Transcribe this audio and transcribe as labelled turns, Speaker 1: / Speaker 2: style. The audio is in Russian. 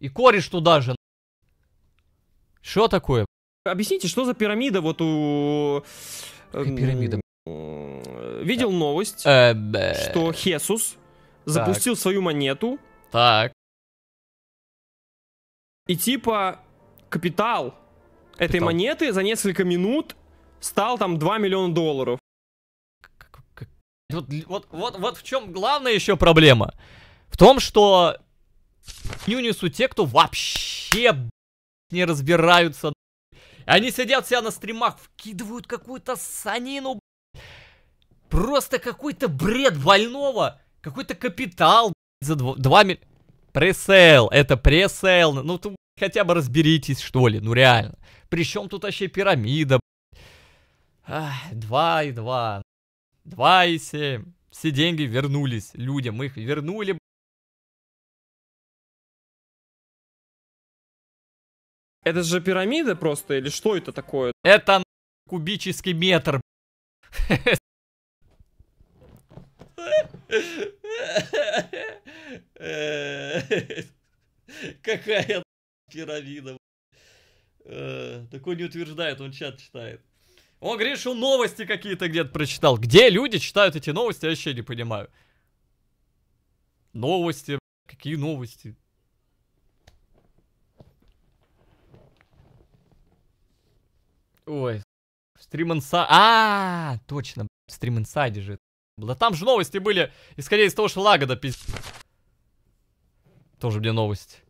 Speaker 1: И кореш туда же.
Speaker 2: Что такое?
Speaker 1: Объясните, что за пирамида вот у... Какая эм, пирамида? Э, видел новость, э, что Хесус запустил свою монету. Так. И типа капитал этой монеты за несколько минут стал там 2 миллиона долларов. Вот, вот, вот, вот в чем главная еще проблема. В том, что
Speaker 2: нюнису те, кто вообще не разбираются. Они сидят себя на стримах, вкидывают какую-то санину. Просто какой-то бред больного. Какой-то капитал за 2 миллиона. Пресейл, это пресейл. Ну, ты хотя бы разберитесь, что ли, ну реально. Причем тут вообще пирамида. 2 и 2. 2 и 7. Все деньги вернулись людям. Мы их вернули, Это же пирамида просто, или что это такое? Это кубический метр. Какая пирамида. Э, такой не утверждает, он чат читает. Он говорит, что новости какие-то где-то прочитал. Где люди читают эти новости, я вообще не понимаю. Новости, какие новости? Ой, в Stream А, точно, в Stream Inside же. Да там же новости были, исходя из того, что лагода пиздец. Тоже мне
Speaker 1: новость.